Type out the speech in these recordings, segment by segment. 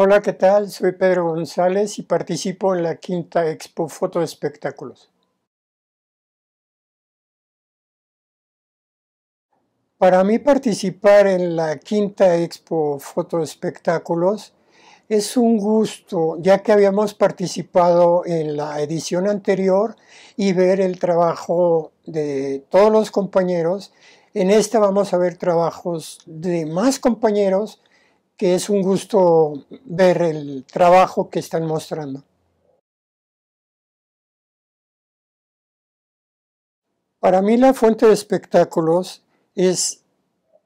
Hola, ¿qué tal? Soy Pedro González y participo en la quinta Expo Foto Espectáculos. Para mí participar en la quinta Expo Foto Espectáculos es un gusto, ya que habíamos participado en la edición anterior y ver el trabajo de todos los compañeros. En esta vamos a ver trabajos de más compañeros que es un gusto ver el trabajo que están mostrando. Para mí la fuente de espectáculos es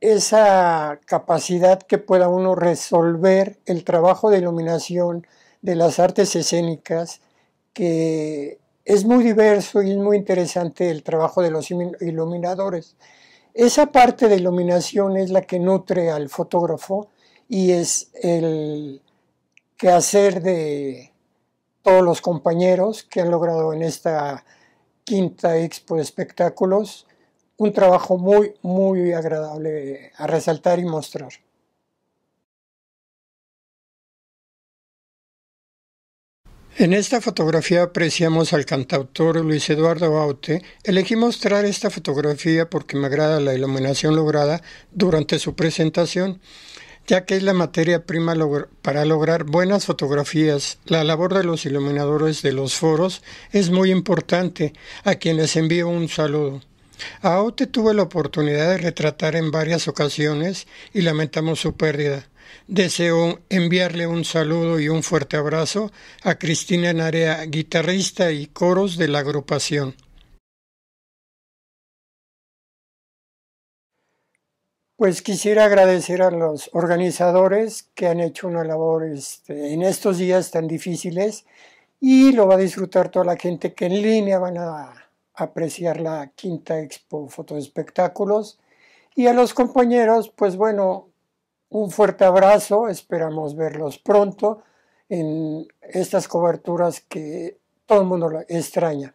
esa capacidad que pueda uno resolver el trabajo de iluminación de las artes escénicas, que es muy diverso y es muy interesante el trabajo de los iluminadores. Esa parte de iluminación es la que nutre al fotógrafo y es el quehacer de todos los compañeros que han logrado en esta quinta expo de espectáculos un trabajo muy, muy agradable a resaltar y mostrar. En esta fotografía apreciamos al cantautor Luis Eduardo Baute. Elegí mostrar esta fotografía porque me agrada la iluminación lograda durante su presentación ya que es la materia prima para lograr buenas fotografías. La labor de los iluminadores de los foros es muy importante, a quienes envío un saludo. Aote Ote tuve la oportunidad de retratar en varias ocasiones y lamentamos su pérdida. Deseo enviarle un saludo y un fuerte abrazo a Cristina Narea, guitarrista y coros de la agrupación. Pues quisiera agradecer a los organizadores que han hecho una labor este, en estos días tan difíciles y lo va a disfrutar toda la gente que en línea van a apreciar la quinta expo fotoespectáculos y a los compañeros pues bueno un fuerte abrazo esperamos verlos pronto en estas coberturas que todo el mundo extraña.